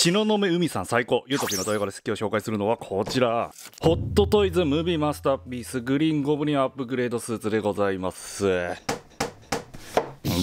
東雲海さん最高ゆとぴの動画です今日紹介するのはこちらホットトイズムービーマスターピースグリーンゴブリンアップグレードスーツでございます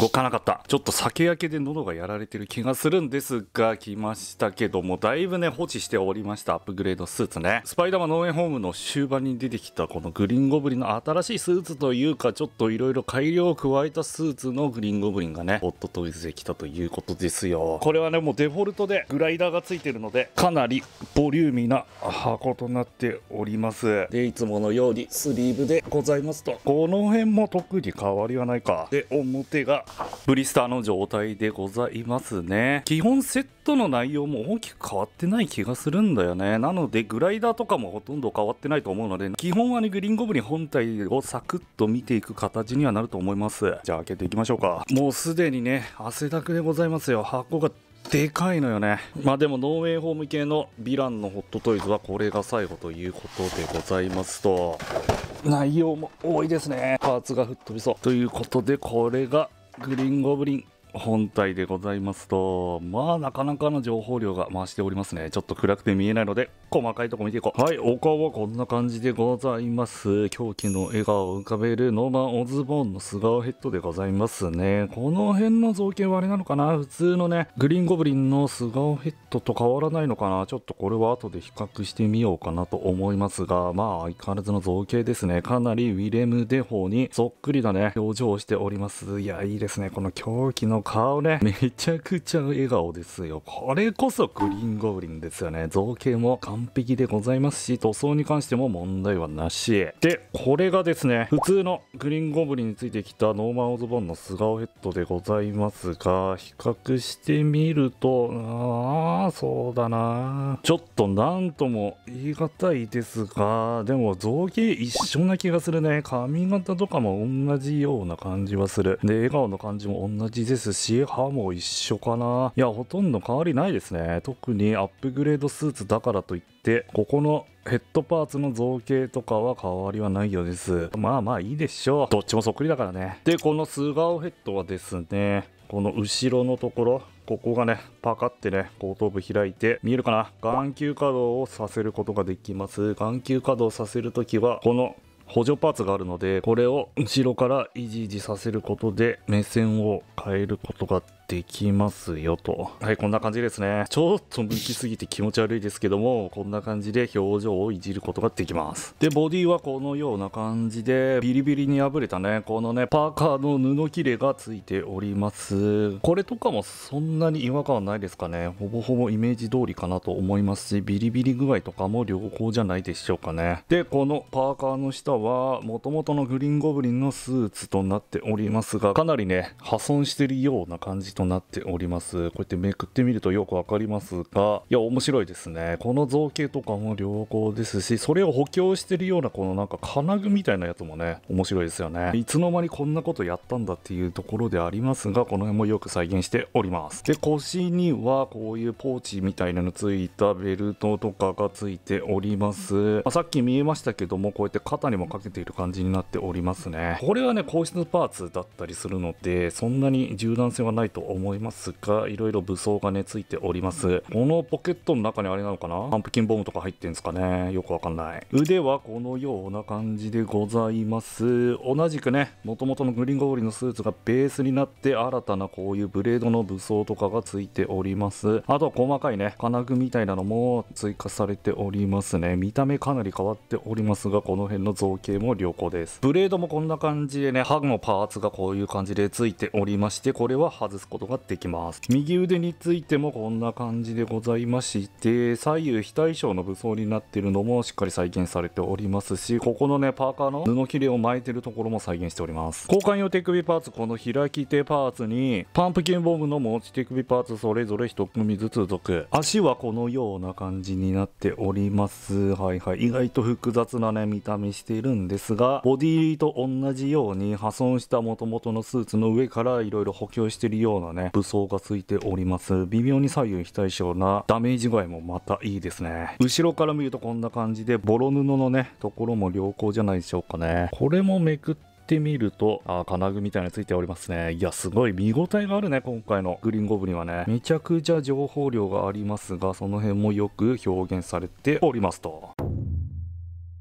動かなかったちょっと酒焼けで喉がやられてる気がするんですが来ましたけどもだいぶね放置しておりましたアップグレードスーツねスパイダーマン農園ホームの終盤に出てきたこのグリーンゴブリンの新しいスーツというかちょっといろいろ改良を加えたスーツのグリーンゴブリンがねホットトイズで来たということですよこれはねもうデフォルトでグライダーがついてるのでかなりボリューミーな箱となっておりますでいつものようにスリーブでございますとこの辺も特に変わりはないかで表がブリスターの状態でございますね基本セットの内容も大きく変わってない気がするんだよねなのでグライダーとかもほとんど変わってないと思うので基本はねグリーンゴブリン本体をサクッと見ていく形にはなると思いますじゃあ開けていきましょうかもうすでにね汗だくでございますよ箱がでかいのよねまあでもノーウェイホーム系のヴィランのホットトイズはこれが最後ということでございますと内容も多いですねパーツが吹っ飛びそうということでこれがグリーンゴブリン本体でございますと、まあなかなかの情報量が回しておりますね。ちょっと暗くて見えないので、細かいとこ見ていこうはいお顔はこんな感じでございます狂気の笑顔を浮かべるノーマン・オズボーンの素顔ヘッドでございますねこの辺の造形はあれなのかな普通のねグリーンゴブリンの素顔ヘッドと変わらないのかなちょっとこれは後で比較してみようかなと思いますがまあ相変わらずの造形ですねかなりウィレム・デフォーにそっくりだね表情をしておりますいやいいですねこの狂気の顔ねめちゃくちゃ笑顔ですよこれこそグリーンゴブリンですよね造形も完完璧でございますし塗装に関しても問題はなしでこれがですね普通のグリーンゴブリンについてきたノーマン・オズボンの素顔ヘッドでございますが比較してみるとああそうだなちょっと何とも言い難いですがでも造形一緒な気がするね髪型とかも同じような感じはするで笑顔の感じも同じですし歯も一緒かないやほとんど変わりないですね特にアップグレードスーツだからといってここのヘッドパーツの造形とかは変わりはないようですまあまあいいでしょうどっちもそっくりだからねでこの素顔ヘッドはですねこの後ろのところここがねパカってね後頭部開いて見えるかな眼球稼働をさせることができます眼球稼働させるときはこの補助パーツがあるのでこれを後ろからイジイジさせることで目線を変えることができますよと。はい、こんな感じですね。ちょっと向きすぎて気持ち悪いですけども、こんな感じで表情をいじることができます。で、ボディはこのような感じで、ビリビリに破れたね、このね、パーカーの布切れがついております。これとかもそんなに違和感はないですかね。ほぼほぼイメージ通りかなと思いますし、ビリビリ具合とかも良好じゃないでしょうかね。で、このパーカーの下は、もともとのグリーンゴブリンのスーツとなっておりますが、かなりね、破損してるような感じとなっておりますこうやってめくってみるとよくわかりますがいや面白いですねこの造形とかも良好ですしそれを補強してるようなこのなんか金具みたいなやつもね面白いですよねいつの間にこんなことやったんだっていうところでありますがこの辺もよく再現しておりますで腰にはこういうポーチみたいなのついたベルトとかがついております、まあ、さっき見えましたけどもこうやって肩にもかけている感じになっておりますねこれはね硬質パーツだったりするのでそんなに柔軟性はないと思いますがいろいろ武装がねついておりますこのポケットの中にあれなのかなパンプキンボムとか入ってんですかねよくわかんない腕はこのような感じでございます同じくねもともとのグリーンゴーリのスーツがベースになって新たなこういうブレードの武装とかがついておりますあと細かいね金具みたいなのも追加されておりますね見た目かなり変わっておりますがこの辺の造形も良好ですブレードもこんな感じでねハグのパーツがこういう感じでついておりましてこれは外すことができます右腕についてもこんな感じでございまして左右非対称の武装になっているのもしっかり再現されておりますしここのねパーカーの布切れを巻いてるところも再現しております交換用手首パーツこの開き手パーツにパンプキンボムの持ち手首パーツそれぞれ1組ずつ属足はこのような感じになっておりますはいはい意外と複雑なね見た目しているんですがボディと同じように破損した元々のスーツの上から色々補強してるようななね、武装がついております。微妙に左右非対称なダメージ具合もまたいいですね。後ろから見るとこんな感じで、ボロ布のね、ところも良好じゃないでしょうかね。これもめくって、ってみると、あ金具みたいについておりますね。いや、すごい見応えがあるね、今回のグリーンゴブリンはね。めちゃくちゃ情報量がありますが、その辺もよく表現されておりますと。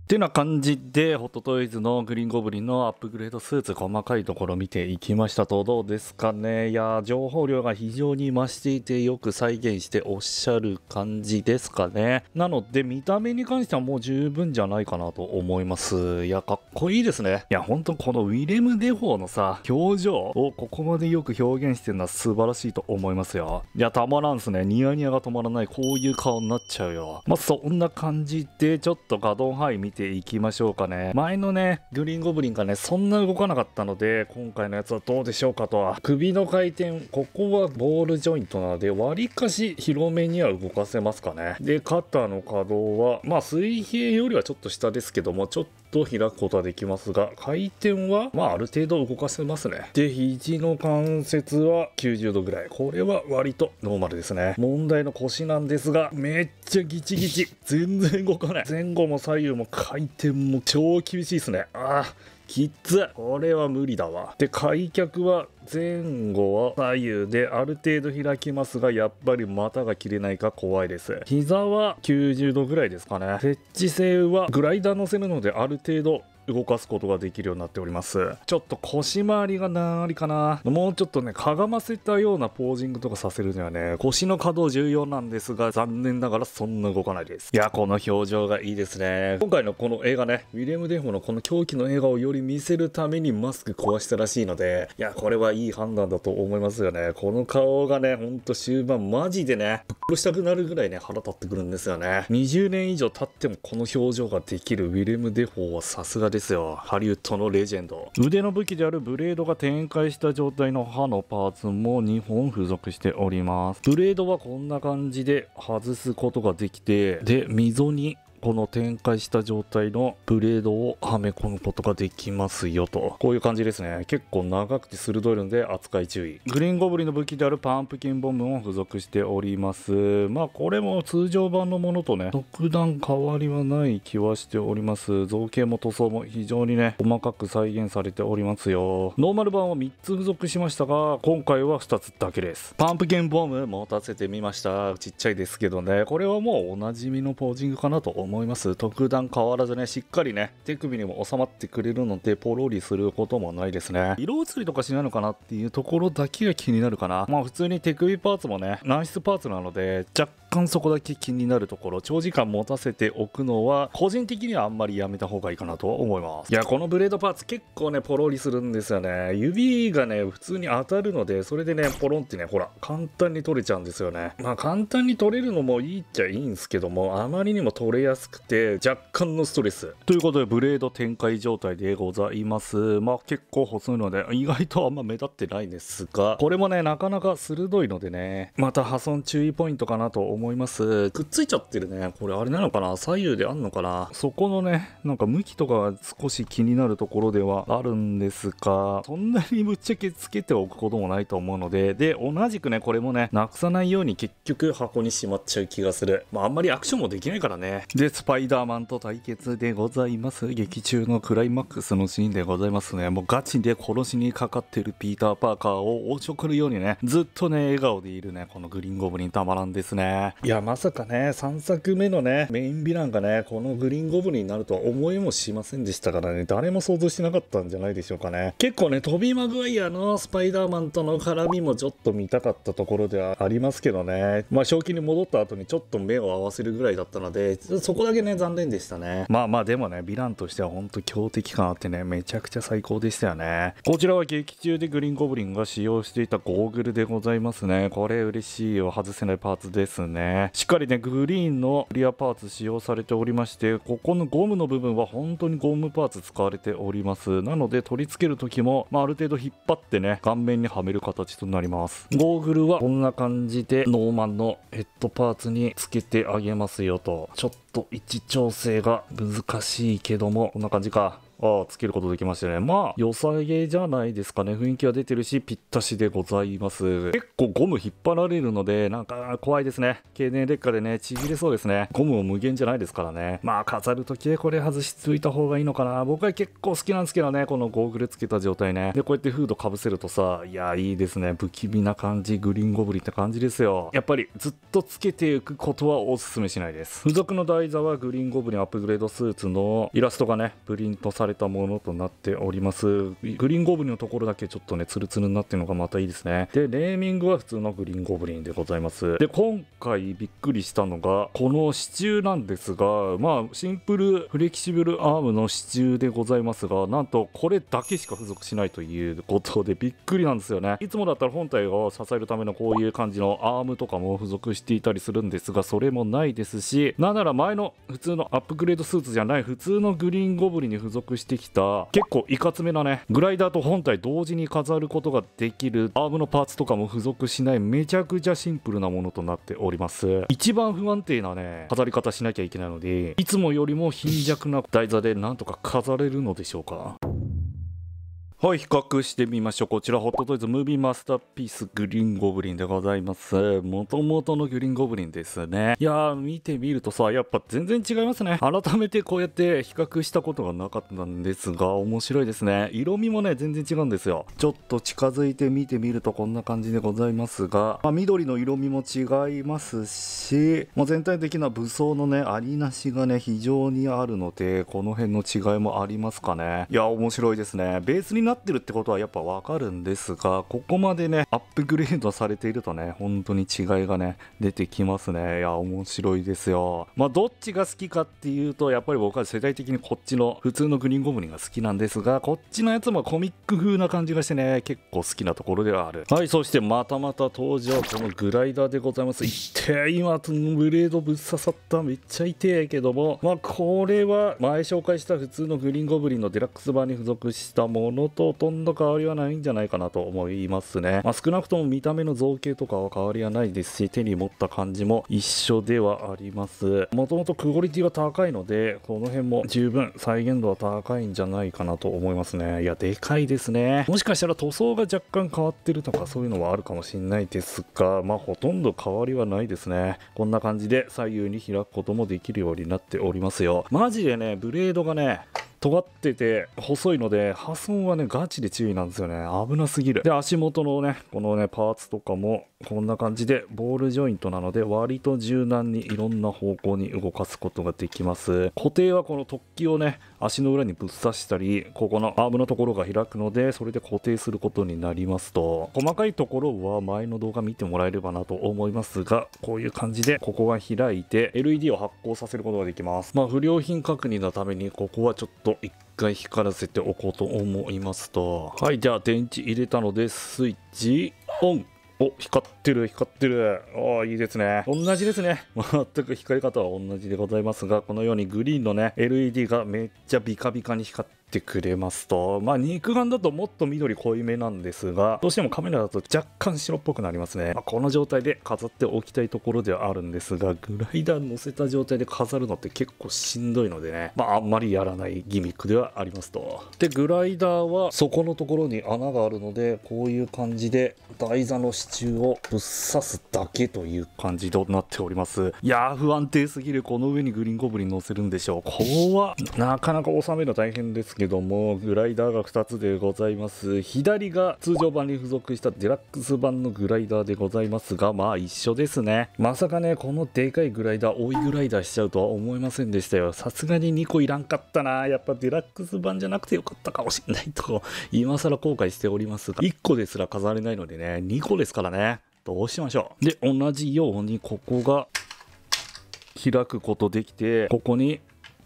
っていうような感じで、ホットトイズのグリーンゴブリンのアップグレードスーツ、細かいところ見ていきましたと、どうですかね。いや、情報量が非常に増していて、よく再現しておっしゃる感じですかね。なので、見た目に関してはもう十分じゃないかなと思います。いや、かっこいいですね。いや、ほんとこのウィレム・デフォーのさ、表情をここまでよく表現してるのは素晴らしいと思いますよ。いや、たまらんすね。ニヤニヤが止まらない、こういう顔になっちゃうよ。まあ、そんな感じで、ちょっとガドンハイ見ていきましょうかね。前のね、グリーンゴブリンがね、そんな動かなかったので、今回のやつはどうでしょうかとは。首の回転、ここはボールジョイントなので、割かし広めには動かせますかね。で、肩の可動は、まあ水平よりはちょっと下ですけども、ちょっと開くことはできますが、回転は、まあある程度動かせますね。で、肘の関節は90度ぐらい。これは割とノーマルですね。問題の腰なんですが、めっちゃギチギチ。全然動かない。前後も左右も回転も超厳しいですね。ああ、きつこれは無理だわ。で、開脚は前後は左右である程度開きますが、やっぱり股が切れないか怖いです。膝は90度ぐらいですかね。設置性はグライダー乗せるのである程度動かすことができるようになっておりますちょっと腰回りが何ありかなもうちょっとねかがませたようなポージングとかさせるにはね腰の可動重要なんですが残念ながらそんな動かないですいやこの表情がいいですね今回のこの映画ねウィリム・デフォのこの狂気の映画をより見せるためにマスク壊したらしいのでいやこれはいい判断だと思いますよねこの顔がねほんと終盤マジでねぶっ殺したくなるぐらいね腹立ってくるんですよね20年以上経ってもこの表情ができるウィリム・デフォーはさすがですよハリウッドのレジェンド腕の武器であるブレードが展開した状態の刃のパーツも2本付属しておりますブレードはこんな感じで外すことができてで溝にこの展開した状態のブレードをはめ込むことができますよとこういう感じですね結構長くて鋭いので扱い注意グリーンゴブリンの武器であるパンプキンボムも付属しておりますまあこれも通常版のものとね特段変わりはない気はしております造形も塗装も非常にね細かく再現されておりますよノーマル版は3つ付属しましたが今回は2つだけですパンプキンボム持たせてみましたちっちゃいですけどねこれはもうおなじみのポージングかなと思思います特段変わらずねしっかりね手首にも収まってくれるのでポロリすることもないですね色移りとかしないのかなっていうところだけが気になるかなまあ普通に手首パーツもねナイスパーツなので若干そこだけ気になるところ長時間持たせておくのは個人的にはあんまりやめた方がいいかなと思いますいやこのブレードパーツ結構ねポロリするんですよね指がね普通に当たるのでそれでねポロンってねほら簡単に取れちゃうんですよねまあ簡単に取れるのもいいっちゃいいんですけどもあまりにも取れやすくて若干のストレスということでブレード展開状態でございますまあ結構細いので意外とあんま目立ってないですがこれもねなかなか鋭いのでねまた破損注意ポイントかなと思い思います。くっついちゃってるね。これあれなのかな左右であんのかなそこのね、なんか向きとかが少し気になるところではあるんですが、そんなにぶっちゃけつけておくこともないと思うので、で、同じくね、これもね、なくさないように結局箱にしまっちゃう気がする。まああんまりアクションもできないからね。で、スパイダーマンと対決でございます。劇中のクライマックスのシーンでございますね。もうガチで殺しにかかってるピーター・パーカーをおちょくるようにね、ずっとね、笑顔でいるね、このグリーンゴブリンたまらんですね。いや、まさかね、3作目のね、メインヴィランがね、このグリーンゴブリンになるとは思いもしませんでしたからね、誰も想像してなかったんじゃないでしょうかね。結構ね、トビマグワイアのスパイダーマンとの絡みもちょっと見たかったところではありますけどね、まあ、正気に戻った後にちょっと目を合わせるぐらいだったので、そこだけね、残念でしたね。まあまあ、でもね、ヴィランとしてはんと強敵感あってね、めちゃくちゃ最高でしたよね。こちらは劇中でグリーンゴブリンが使用していたゴーグルでございますね。これ嬉しいよ。外せないパーツですね。ねしっかりねグリーンのクリアパーツ使用されておりましてここのゴムの部分は本当にゴムパーツ使われておりますなので取り付ける時も、まあ、ある程度引っ張ってね顔面にはめる形となりますゴーグルはこんな感じでノーマンのヘッドパーツにつけてあげますよとちょっと位置調整が難しいけどもこんな感じかあつけることできましたね。まあ、良さげじゃないですかね。雰囲気は出てるし、ぴったしでございます。結構ゴム引っ張られるので、なんか怖いですね。経年劣化でね、ちぎれそうですね。ゴムも無限じゃないですからね。まあ、飾るときでこれ外しついた方がいいのかな。僕は結構好きなんですけどね、このゴーグルつけた状態ね。で、こうやってフードかぶせるとさ、いや、いいですね。不気味な感じ、グリーンゴブリンって感じですよ。やっぱり、ずっとつけていくことはおすすめしないです。付属の台座はグリーンゴブリンアップグレードスーツのイラストがね、プリントされれたものとなっておりますグリーンゴブリンのところだけちょっとねツルツルになってるのがまたいいですねでネーミングは普通のグリーンゴブリンでございますで今回びっくりしたのがこの支柱なんですがまあシンプルフレキシブルアームの支柱でございますがなんとこれだけしか付属しないということでびっくりなんですよねいつもだったら本体を支えるためのこういう感じのアームとかも付属していたりするんですがそれもないですしなんなら前の普通のアップグレードスーツじゃない普通のグリーンゴブリンに付属してきた結構いかつめなねグライダーと本体同時に飾ることができるアームのパーツとかも付属しないめちゃくちゃシンプルなものとなっております一番不安定なね飾り方しなきゃいけないのでいつもよりも貧弱な台座でなんとか飾れるのでしょうかはい、比較してみましょう。こちら、ホットトイズムービーマスターピースグリーンゴブリンでございます。もともとのグリーンゴブリンですね。いやー、見てみるとさ、やっぱ全然違いますね。改めてこうやって比較したことがなかったんですが、面白いですね。色味もね、全然違うんですよ。ちょっと近づいて見てみるとこんな感じでございますが、まあ、緑の色味も違いますし、ま全体的な武装のね、ありなしがね、非常にあるので、この辺の違いもありますかね。いや、面白いですね。ベースにになってるってことはやっぱわかるんですが、ここまでね、アップグレードされているとね、本当に違いがね、出てきますね。いや、面白いですよ。まあ、どっちが好きかっていうと、やっぱり僕は世代的にこっちの普通のグリーンゴブリンが好きなんですが、こっちのやつもコミック風な感じがしてね、結構好きなところではある。はい、そしてまたまた登場、このグライダーでございます。いって今、ブレードぶっ刺さった。めっちゃ痛えけども、まあ、これは前紹介した普通のグリーンゴブリンのデラックス版に付属したものとほとんど変わりはないんじゃないかなと思いますね。まあ、少なくとも見た目の造形とかは変わりはないですし、手に持った感じも一緒ではあります。もともとクオリティが高いので、この辺も十分再現度は高いんじゃないかなと思いますね。いや、でかいですね。もしかしたら塗装が若干変わってるとかそういうのはあるかもしれないですが、まあほとんど変わりはないですね。こんな感じで左右に開くこともできるようになっておりますよ。マジでね、ブレードがね、尖ってて細いので破損はねガチで注意なんですよね危なすぎるで足元のねこのねパーツとかもこんな感じでボールジョイントなので割と柔軟にいろんな方向に動かすことができます固定はこの突起をね足の裏にぶっ刺したりここのアームのところが開くのでそれで固定することになりますと細かいところは前の動画見てもらえればなと思いますがこういう感じでここが開いて LED を発光させることができますまあ不良品確認のためにここはちょっとと一回光らせておこうと思いますとはいじゃあ電池入れたのでスイッチオンお光ってる光ってるああいいですね同じですね全く光り方は同じでございますがこのようにグリーンのね LED がめっちゃビカビカに光っててくれますと、まあ、肉眼だともっと緑濃いめなんですが、どうしてもカメラだと若干白っぽくなりますね。まあ、この状態で飾っておきたいところではあるんですが、グライダー乗せた状態で飾るのって結構しんどいのでね、まあ、あんまりやらないギミックではありますと。で、グライダーは底のところに穴があるので、こういう感じで台座の支柱をぶっ刺すだけという感じとなっております。いやー、不安定すぎる。この上にグリーンゴブリン乗せるんでしょう。ここは、なかなか収めるの大変ですけど、けどもグライダーが2つでございます左が通常版に付属したデラックス版のグライダーでございますがまあ一緒ですねまさかねこのでかいグライダー追いグライダーしちゃうとは思いませんでしたよさすがに2個いらんかったなやっぱデラックス版じゃなくてよかったかもしれないと今更後悔しておりますが1個ですら飾れないのでね2個ですからねどうしましょうで同じようにここが開くことできてここに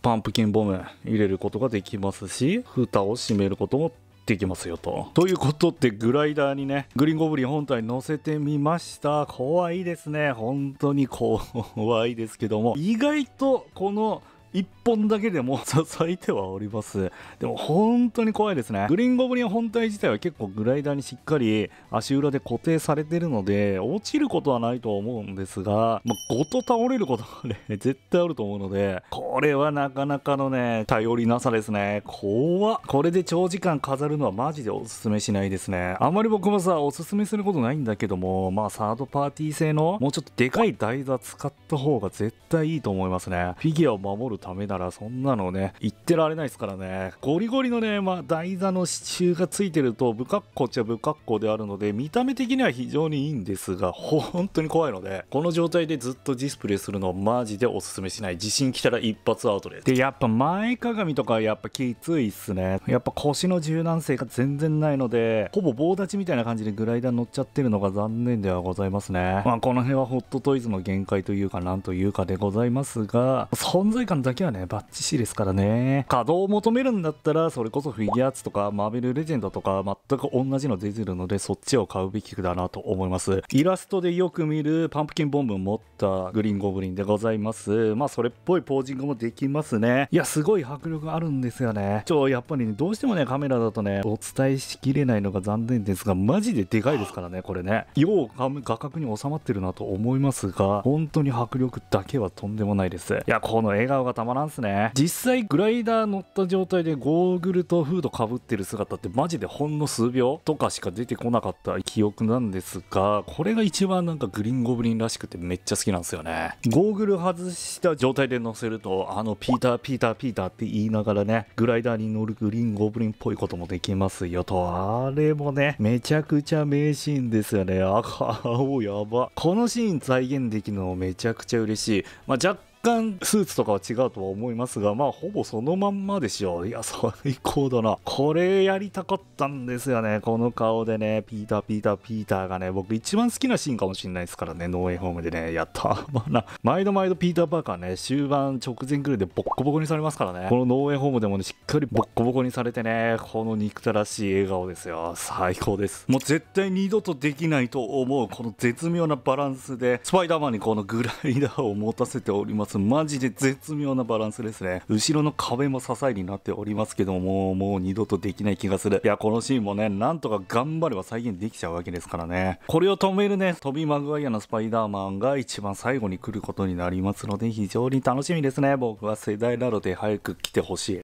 パンプキンボム入れることができますし蓋を閉めることもできますよと。ということでグライダーにねグリーンゴブリン本体乗せてみました怖いですね本当に怖いですけども意外とこの1本だけでも支え てはおりますでも本当に怖いですねグリーンゴブリン本体自体は結構グライダーにしっかり足裏で固定されてるので落ちることはないと思うんですが、まあ、ごと倒れることはね 絶対あると思うのでこれはなかなかのね頼りなさですね怖っこれで長時間飾るのはマジでおすすめしないですねあまり僕もさおすすめすることないんだけどもまあサードパーティー製のもうちょっとでかい台座使った方が絶対いいと思いますねフィギュアを守るうためならそんなのね言ってられないですからねゴリゴリのね、まあ、台座の支柱がついてると不格好っちゃ不格好であるので見た目的には非常にいいんですが本当に怖いのでこの状態でずっとディスプレイするのマジでおすすめしない地震来たら一発アウトですでやっぱ前かがみとかやっぱきついっすねやっぱ腰の柔軟性が全然ないのでほぼ棒立ちみたいな感じでグライダー乗っちゃってるのが残念ではございますねまあこの辺はホットトイズの限界というかなんというかでございますが存在感だけはね、バッチシですからね。稼働を求めるんだったら、それこそフィギュアーツとか、マーベルレジェンドとか、全く同じの出てるので、そっちを買うべきだなと思います。イラストでよく見るパンプキンボンブ持ったグリーンゴブリンでございます。まあ、それっぽいポージングもできますね。いや、すごい迫力あるんですよね。ちょ、やっぱりね、どうしてもね、カメラだとね、お伝えしきれないのが残念ですが、マジででかいですからね、これね。よう画角に収まってるなと思いますが、本当に迫力だけはとんでもないです。いや、この笑顔が頭なんすね実際グライダー乗った状態でゴーグルとフードかぶってる姿ってマジでほんの数秒とかしか出てこなかった記憶なんですがこれが一番なんかグリーンゴブリンらしくてめっちゃ好きなんですよねゴーグル外した状態で乗せるとあのピーターピーターピーターって言いながらねグライダーに乗るグリーンゴブリンっぽいこともできますよとあれもねめちゃくちゃ名シーンですよね赤青やばこのシーン再現できるのめちゃくちゃ嬉しいまあ、若干スーツとかは違うとは思いますが、まあ、ほぼそのまんまでしょう。いや、最高だな。これやりたかったんですよね。この顔でね、ピーター、ピーター、ピーターがね、僕一番好きなシーンかもしれないですからね、ノーエイホームでね、やった。まあな、毎度毎度ピーター・パーカーね、終盤直前くらいでボッコボコにされますからね。このノーエイホームでもね、しっかりボッコボコにされてね、この憎たらしい笑顔ですよ。最高です。もう絶対二度とできないと思う、この絶妙なバランスで、スパイダーマンにこのグライダーを持たせておりますマジで絶妙なバランスですね。後ろの壁も支えになっておりますけども、もう二度とできない気がする。いや、このシーンもね、なんとか頑張れば再現できちゃうわけですからね。これを止めるね、飛びマグワイアのスパイダーマンが一番最後に来ることになりますので、非常に楽しみですね。僕は世代なので早く来てほしい。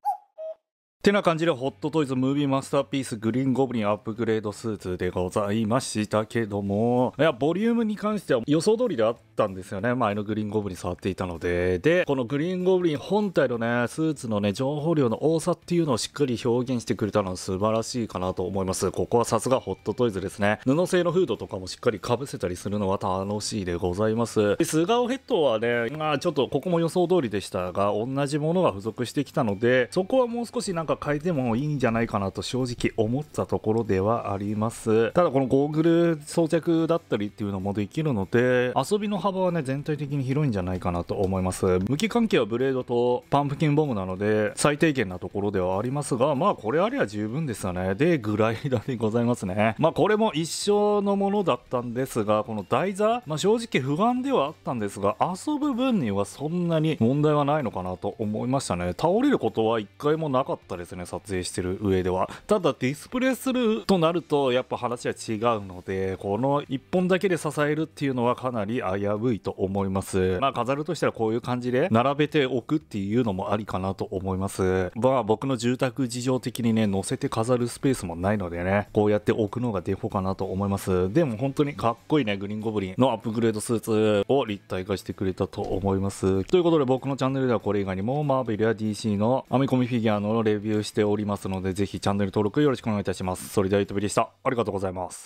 てな感じで、ホットトイズムービーマスターピースグリーンゴブリンアップグレードスーツでございましたけども、いや、ボリュームに関しては予想通りであったんですよね。前のグリーンゴブリン触っていたので。で、このグリーンゴブリン本体のね、スーツのね、情報量の多さっていうのをしっかり表現してくれたのは素晴らしいかなと思います。ここはさすがホットトイズですね。布製のフードとかもしっかり被せたりするのは楽しいでございます。で、素顔ヘッドはね、まあちょっとここも予想通りでしたが、同じものが付属してきたので、そこはもう少しなんかか変えてもいいんじゃないかなと正直思ったところではありますただこのゴーグル装着だったりっていうのもできるので遊びの幅はね全体的に広いんじゃないかなと思います向き関係はブレードとパンプキンボムなので最低限なところではありますがまあこれありゃ十分ですよねでグライダーでございますねまあこれも一生のものだったんですがこの台座、まあ、正直不安ではあったんですが遊ぶ分にはそんなに問題はないのかなと思いましたね倒れることは一回もなかったですですね撮影してる上ではただディスプレイするとなるとやっぱ話は違うのでこの1本だけで支えるっていうのはかなり危ういと思いますまあ飾るとしたらこういう感じで並べておくっていうのもありかなと思いますまあ僕の住宅事情的にね載せて飾るスペースもないのでねこうやって置くのがデフォかなと思いますでも本当にかっこいいねグリーンゴブリンのアップグレードスーツを立体化してくれたと思いますということで僕のチャンネルではこれ以外にもマーベルや DC の編み込みフィギュアのレビュー有しておりますので、ぜひチャンネル登録よろしくお願いいたします。それでは、ゆとびでした。ありがとうございます。